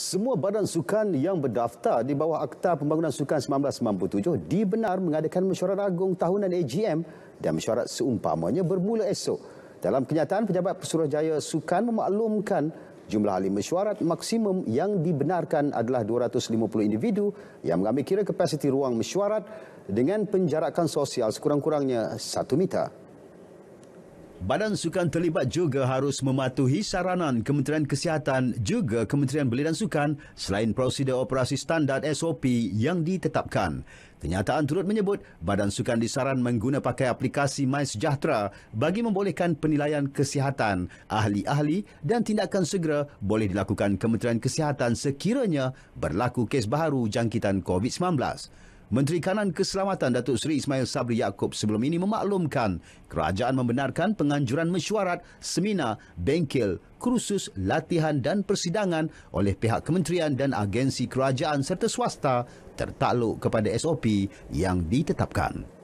semua badan sukan yang berdaftar di bawah Akta Pembangunan Sukan 1997 dibenar mengadakan mesyuarat agung tahunan AGM dan mesyuarat seumpamanya bermula esok. Dalam kenyataan, Pejabat Pesuruhjaya Sukan memaklumkan jumlah ahli mesyuarat maksimum yang dibenarkan adalah 250 individu yang mengambil kira kapasiti ruang mesyuarat dengan penjarakan sosial sekurang-kurangnya 1 meter. Badan sukan terlibat juga harus mematuhi saranan Kementerian Kesihatan juga Kementerian Belia dan Sukan selain prosedur operasi standar SOP yang ditetapkan. Kenyataan turut menyebut badan sukan disaran menggunakan pakai aplikasi MySejahtera bagi membolehkan penilaian kesihatan ahli-ahli dan tindakan segera boleh dilakukan Kementerian Kesihatan sekiranya berlaku kes baru jangkitan COVID-19. Menteri Kanan Keselamatan Datuk Seri Ismail Sabri Yaakob sebelum ini memaklumkan kerajaan membenarkan penganjuran mesyuarat, seminar, bengkel, kursus, latihan dan persidangan oleh pihak kementerian dan agensi kerajaan serta swasta tertakluk kepada SOP yang ditetapkan.